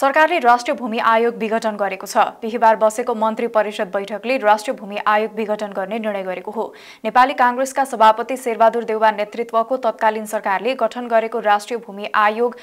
सरकारले राष्ट्रिय भूमि आयोग विघटन गरेको छ बिहिबार बसेको मन्त्री परिषद बैठकले राष्ट्रिय भूमि आयोग विघटन गर्ने निर्णय गरेको हो नेपाली काङ्ग्रेसका सभापति शेरबहादुर देउवा नेतृत्वको तत्कालीन सरकारले गठन गरेको राष्ट्रिय भूमि आयोग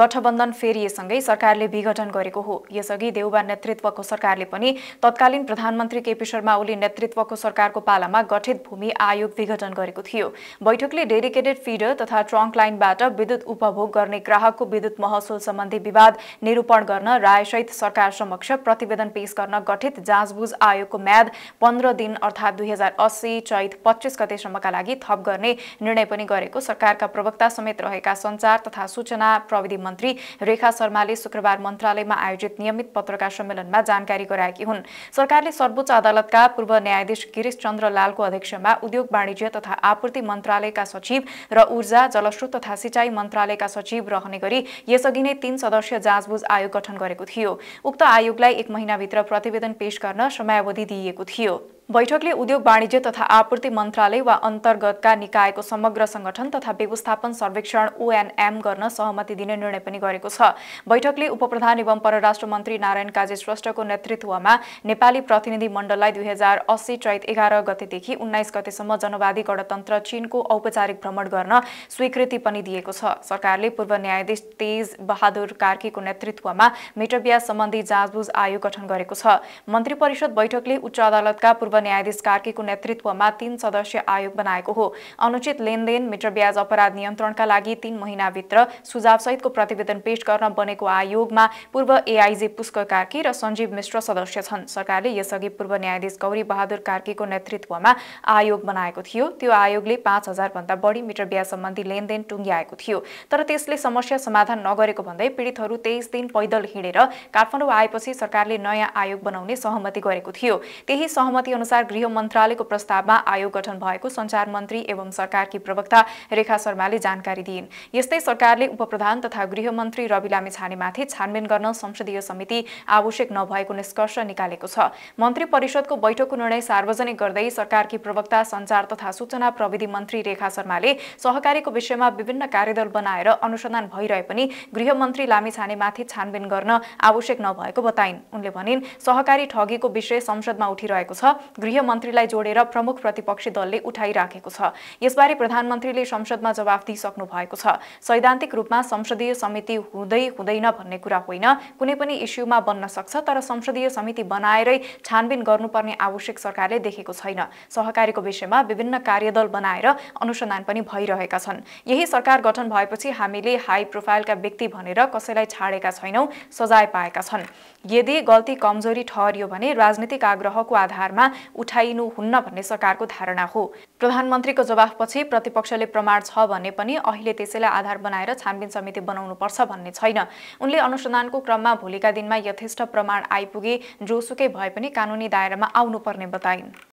गठबन्धन फेरिएसँगै सरकारले विघटन गरेको हो यसअघि देउबा नेतृत्वको सरकारले पनि तत्कालीन प्रधानमन्त्री केपी शर्मा ओली नेतृत्वको सरकारको पालामा गठित भूमि आयोग विघटन गरेको थियो बैठकले डेडिकेटेड फिडर तथा ट्रङ्क लाइनबाट विद्युत उपभोग गर्ने ग्राहकको विद्युत महसुल सम्बन्धी विवाद निरूपण निरूपण गर्न रायसहित सरकार समक्ष प्रतिवेदन पेश गर्न गठित जाँचबुझ आयोगको म्याद पन्ध्र दिन अर्थात् दुई हजार अस्सी चैत पच्चिस गतेसम्मका लागि थप गर्ने निर्णय पनि गरेको सरकारका प्रवक्ता समेत रहेका सञ्चार तथा सूचना प्रविधि मन्त्री रेखा शर्माले शुक्रबार मन्त्रालयमा आयोजित नियमित पत्रकार सम्मेलनमा जानकारी गराएकी हुन् सरकारले सर्वोच्च अदालतका पूर्व न्यायाधीश गिरीश चन्द्र लालको अध्यक्षमा उद्योग वाणिज्य तथा आपूर्ति मन्त्रालयका सचिव र ऊर्जा जलस्रोत तथा सिँचाइ मन्त्रालयका सचिव रहने गरी यसअघि नै तीन सदस्यीय जाँचबुझ आयोग आयोग गठन गरेको थियो उक्त आयोगलाई एक महिनाभित्र प्रतिवेदन पेश गर्न समयावधि दिइएको थियो बैठकले उद्योग वाणिज्य तथा आपूर्ति मन्त्रालय वा अन्तर्गतका निकायको समग्र संगठन तथा व्यवस्थापन सर्वेक्षण ओएनएम गर्न सहमति दिने निर्णय पनि गरेको छ बैठकले उपप्रधान एवं परराष्ट्र मन्त्री नारायण काजे श्रेष्ठको नेतृत्वमा नेपाली प्रतिनिधि मण्डललाई दुई हजार अस्सी चैत एघार गतेदेखि उन्नाइस गतेसम्म जनवादी गणतन्त्र चीनको औपचारिक भ्रमण गर्न स्वीकृति पनि दिएको छ सरकारले पूर्व न्यायाधीश तेज बहादुर कार्कीको नेतृत्वमा मिटरबिया सम्बन्धी जाँचबुझ आयोग गठन गरेको छ मन्त्री परिषद बैठकले उच्च अदालतका पूर्व न्यायाधीश कार्कीको नेतृत्वमा तीन सदस्य आयोग बनाएको हो अनुचित लेनदेन मिटर ब्याज अपराध नियन्त्रणका लागि तीन महिनाभित्र सुझावसहितको प्रतिवेदन पेश गर्न बनेको आयोगमा पूर्व एआइजी पुष्कर कार्की र सञ्जीव मिश्र सदस्य छन् सरकारले यसअघि पूर्व न्यायाधीश गौरी बहादुर कार्कीको नेतृत्वमा आयोग बनाएको थियो त्यो आयोगले पाँच हजारभन्दा बढी मिटर ब्याज सम्बन्धी लेनदेन टुङ्ग्याएको थियो तर त्यसले समस्या समाधान नगरेको भन्दै पीडितहरू तेइस दिन पैदल हिँडेर काठमाडौँ आएपछि सरकारले नयाँ आयोग बनाउने सहमति गरेको थियो त्यही सहमति अनुसार गृह मन्त्रालयको प्रस्तावमा आयोग गठन भएको सञ्चार मन्त्री एवं सरकारकी प्रवक्ता रेखा शर्माले जानकारी दिइन् यस्तै सरकारले उपप्रधान तथा गृह मन्त्री रवि लामिछानेमाथि छानबिन गर्न संसदीय समिति आवश्यक नभएको निष्कर्ष निकालेको छ मन्त्री परिषदको बैठकको निर्णय सार्वजनिक गर्दै सरकारकी प्रवक्ता सञ्चार तथा सूचना प्रविधि मन्त्री रेखा शर्माले सहकारीको विषयमा विभिन्न कार्यदल बनाएर अनुसन्धान भइरहे पनि गृहमन्त्री लामिछानेमाथि छानबिन गर्न आवश्यक नभएको बताइन् उनले भनिन् सहकारी ठगीको विषय संसदमा उठिरहेको छ गृहमन्त्रीलाई जोडेर प्रमुख प्रतिपक्षी दलले उठाइराखेको छ यसबारे प्रधानमन्त्रीले संसदमा जवाफ दिइसक्नु भएको छ सैद्धान्तिक रूपमा संसदीय समिति हुँदै हुँदैन भन्ने कुरा होइन कुनै पनि इस्युमा बन्न सक्छ तर संसदीय समिति बनाएरै छानबिन गर्नुपर्ने आवश्यक सरकारले देखेको छैन सहकारीको विषयमा विभिन्न कार्यदल बनाएर अनुसन्धान पनि भइरहेका छन् यही सरकार गठन भएपछि हामीले हाई प्रोफाइलका व्यक्ति भनेर कसैलाई छाडेका छैनौँ सजाय पाएका छन् यदि गल्ती कमजोरी ठहरियो भने राजनीतिक आग्रहको आधारमा उठाइनु हुन्न भन्ने सरकारको धारणा हो प्रधानमन्त्रीको जवाफपछि प्रतिपक्षले प्रमाण छ भने पनि अहिले त्यसैलाई आधार बनाएर छानबिन समिति बनाउनुपर्छ भन्ने छैन उनले अनुसन्धानको क्रममा भोलिका दिनमा यथेष्ट प्रमाण आइपुगे जोसुकै भए पनि कानुनी दायरामा आउनुपर्ने बताइन्